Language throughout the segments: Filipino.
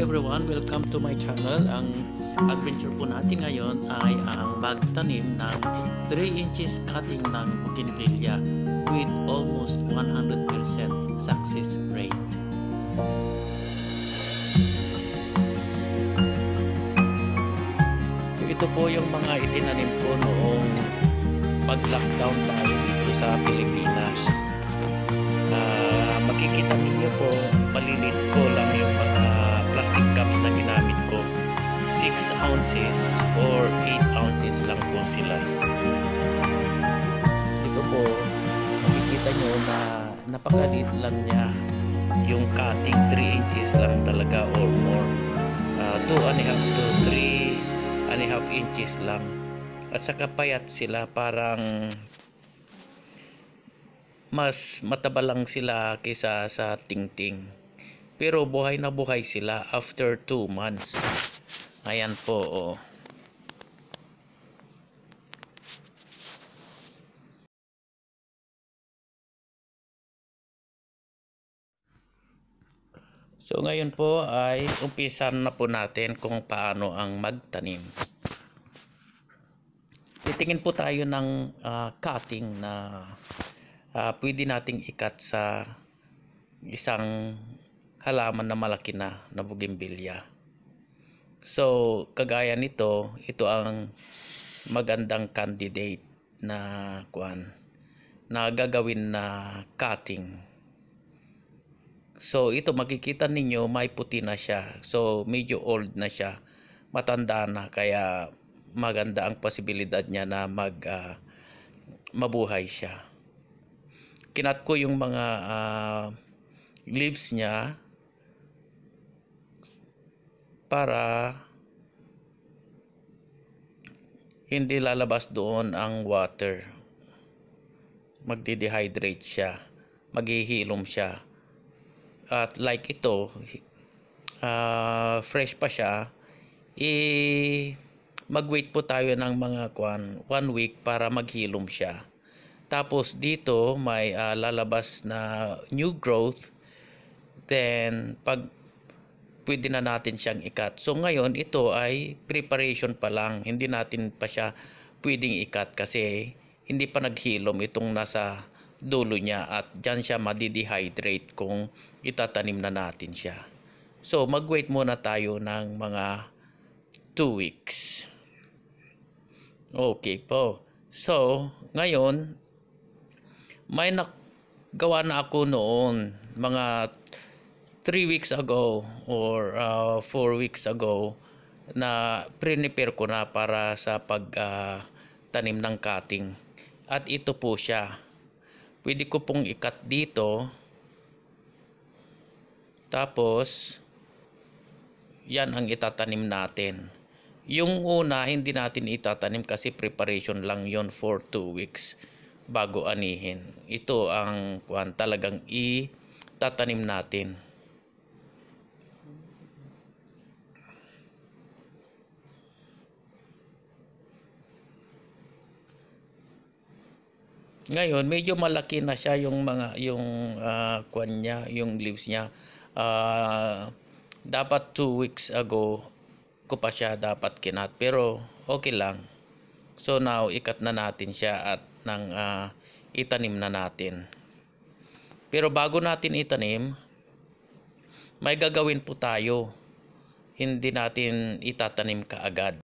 everyone, welcome to my channel. Ang adventure po natin ngayon ay ang magtanim ng 3 inches cutting ng bougainvillea with almost 100% success rate. So ito po yung mga itinanim ko noong pag-lockdown tayo dito sa Pilipinas. Uh, makikita niyo po, malilit ko lang yung ounces or 8 ounces lang po sila ito po makikita nyo na napakalit lang niya yung cutting 3 inches lang talaga or more uh, ah, 2 and a half to 3 and a half inches lang at saka payat sila parang mas mataba lang sila kaysa sa tingting. Pero buhay na buhay sila after 2 months. Ayan po, oh. So ngayon po ay umpisan na po natin kung paano ang magtanim. Titingin po tayo ng uh, cutting na uh, pwede nating ikat sa isang halaman na malaki na na bugimbilya. So, kagaya nito, ito ang magandang candidate na kuan na gagawin na cutting. So, ito makikita ninyo may puti na siya. So, medyo old na siya. Matanda na kaya maganda ang posibilidad niya na mag uh, mabuhay siya. Kinat ko yung mga uh, leaves niya para hindi lalabas doon ang water. magdi siya, maghihilom siya. At like ito, uh, fresh pa siya, i mag-wait po tayo ng mga kwan, one week para maghilom siya. Tapos dito may uh, lalabas na new growth. Then pag pwede na natin siyang ikat. So ngayon, ito ay preparation pa lang. Hindi natin pa siya pwedeng ikat kasi hindi pa naghilom itong nasa dulo niya at dyan siya madidehydrate kung itatanim na natin siya. So mag-wait muna tayo ng mga 2 weeks. Okay po. So, ngayon, may nagawa na ako noon mga 3 weeks ago or uh, 4 weeks ago na prepare ko na para sa pagtanim ah, uh, ng cutting. At ito po siya. Pwede ko pong ikat dito. Tapos, yan ang itatanim natin. Yung una, hindi natin itatanim kasi preparation lang yon for 2 weeks bago anihin. Ito ang kuan talagang i tatanim natin. Ngayon, medyo malaki na siya yung mga yung uh, kwan niya, yung leaves niya. Uh, dapat 2 weeks ago ko pa siya dapat kinat pero okay lang. So now ikat na natin siya at nang uh, itanim na natin. Pero bago natin itanim, may gagawin po tayo. Hindi natin itatanim kaagad.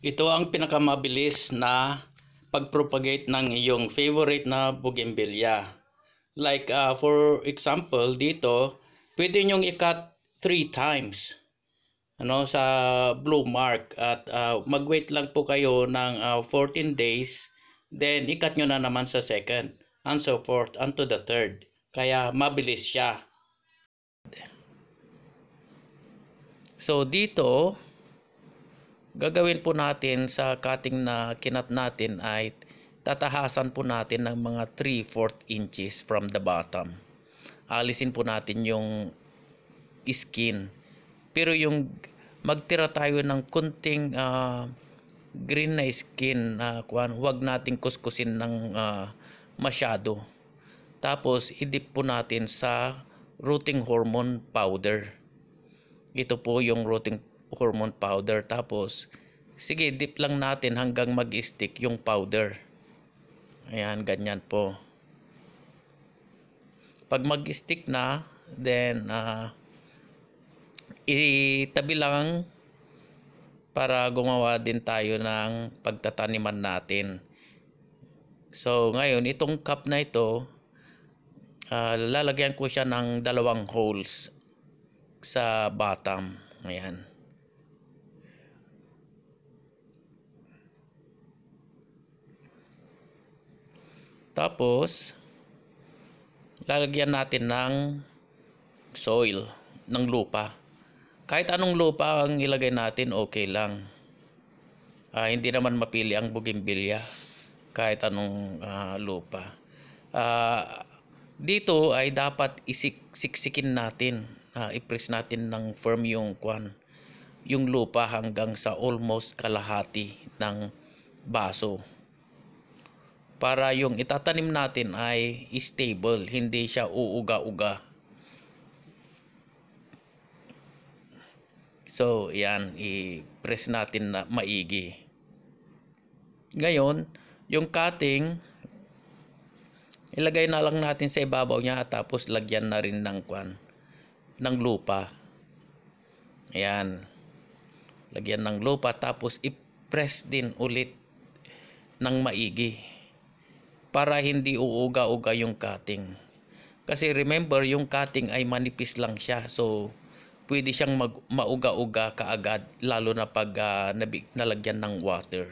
Ito ang pinakamabilis na pagpropagate ng iyong favorite na bougainvillea. Like uh, for example dito, pwede nyong i-cut 3 times ano sa blue mark at uh, mag lang po kayo ng uh, 14 days then ikat nyo na naman sa second and so forth unto the third kaya mabilis siya so dito gagawin po natin sa cutting na kinat natin ay tatahasan po natin ng mga 3 4 inches from the bottom. Alisin po natin yung skin. Pero yung magtira tayo ng kunting uh, green na skin, uh, huwag nating kuskusin ng uh, masyado. Tapos, idip po natin sa rooting hormone powder. Ito po yung rooting hormone powder. Tapos, sige, dip lang natin hanggang mag-stick yung powder. Ayan, ganyan po. Pag mag-stick na, then, uh, itabi lang para gumawa din tayo ng pagtataniman natin. So, ngayon, itong cup na ito, uh, lalagyan ko siya ng dalawang holes sa bottom. Ayan. Tapos, lalagyan natin ng soil, ng lupa. Kahit anong lupa ang ilagay natin, okay lang. Uh, hindi naman mapili ang bugimbilya kahit anong uh, lupa. Uh, dito ay dapat isiksikin natin, uh, i-press natin ng firm yung kwan, yung lupa hanggang sa almost kalahati ng baso para yung itatanim natin ay stable, hindi siya uuga-uga. So, yan, i-press natin na maigi. Ngayon, yung cutting, ilagay na lang natin sa ibabaw niya tapos lagyan na rin ng kwan, ng lupa. Ayan. Lagyan ng lupa tapos i-press din ulit ng maigi para hindi uuga-uga yung cutting. Kasi remember, yung cutting ay manipis lang siya. So, pwede siyang mag, mauga-uga kaagad, lalo na pag uh, ah, nabig, nalagyan ng water.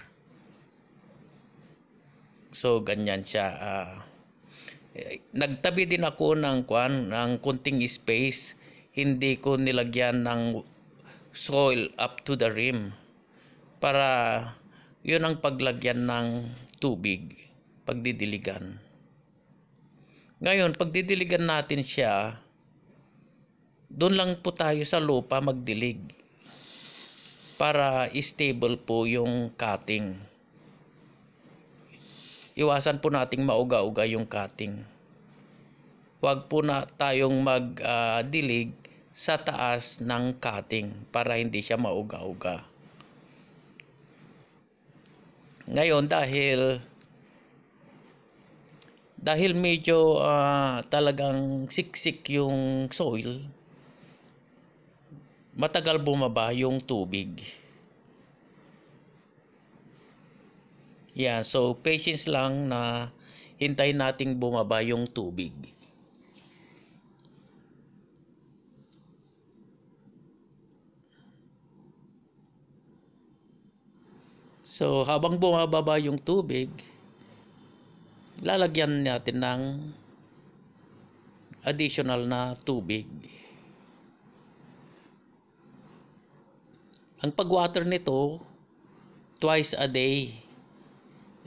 So, ganyan siya. Uh, nagtabi din ako ng, kwan, ng kunting space. Hindi ko nilagyan ng soil up to the rim. Para yun ang paglagyan ng tubig pagdidiligan. Ngayon, pagdidiligan natin siya, doon lang po tayo sa lupa magdilig para stable po yung cutting. Iwasan po nating mauga-uga yung cutting. Huwag po na tayong magdilig ah, uh, sa taas ng cutting para hindi siya mauga-uga. Ngayon dahil dahil medyo uh, talagang siksik yung soil matagal bumaba yung tubig yeah so patience lang na hintayin nating bumaba yung tubig So habang bumababa yung tubig, lalagyan natin ng additional na tubig. Ang pagwater nito twice a day.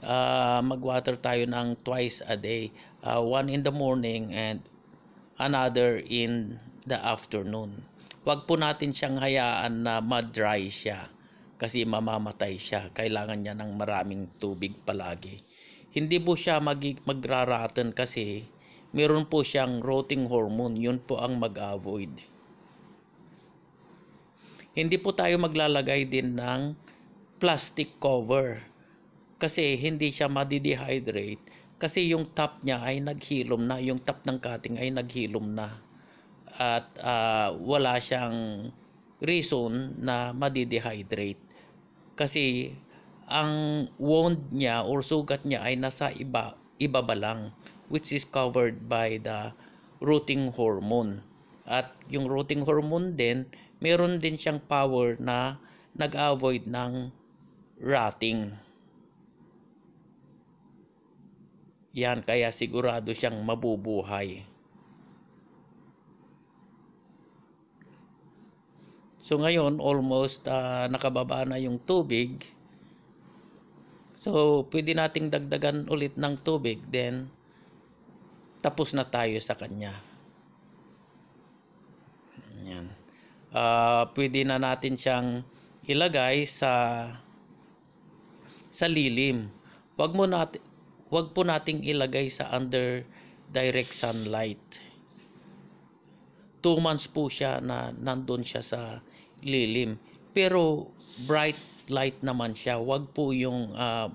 Uh, magwater tayo ng twice a day. Uh, one in the morning and another in the afternoon. Huwag po natin siyang hayaan na ma-dry siya kasi mamamatay siya. Kailangan niya ng maraming tubig palagi hindi po siya mag magraraten kasi meron po siyang rotting hormone. Yun po ang mag-avoid. Hindi po tayo maglalagay din ng plastic cover kasi hindi siya madidehydrate kasi yung top niya ay naghilom na. Yung top ng cutting ay naghilom na. At uh, wala siyang reason na madidehydrate kasi ang wound niya or sugat niya ay nasa iba, ibaba lang which is covered by the rooting hormone. At yung rooting hormone din, meron din siyang power na nag-avoid ng rotting. Yan, kaya sigurado siyang mabubuhay. So ngayon, almost uh, nakababa na yung tubig So, pwede nating dagdagan ulit ng tubig. Then, tapos na tayo sa kanya. Ayan. Uh, ah, pwede na natin siyang ilagay sa sa lilim. Wag mo natin wag po nating ilagay sa under direct sunlight. 2 months po siya na nandoon siya sa lilim. Pero bright light naman siya. Huwag po yung uh,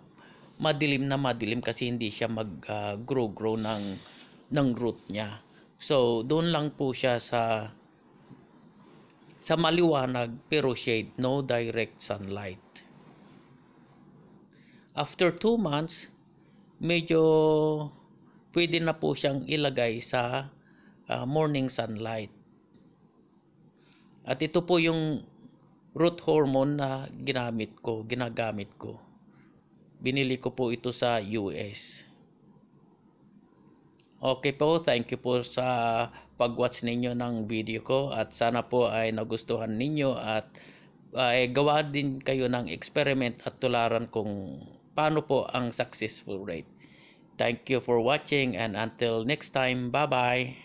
madilim na madilim kasi hindi siya mag-grow-grow uh, ah, grow -grow ng, ng root niya. So, doon lang po siya sa sa maliwanag pero shade, no direct sunlight. After 2 months, medyo pwede na po siyang ilagay sa uh, morning sunlight. At ito po yung root hormone na ginamit ko, ginagamit ko. Binili ko po ito sa US. Okay po, thank you po sa pag-watch ninyo ng video ko at sana po ay nagustuhan ninyo at ay gawa din kayo ng experiment at tularan kung paano po ang successful rate. Thank you for watching and until next time, bye-bye!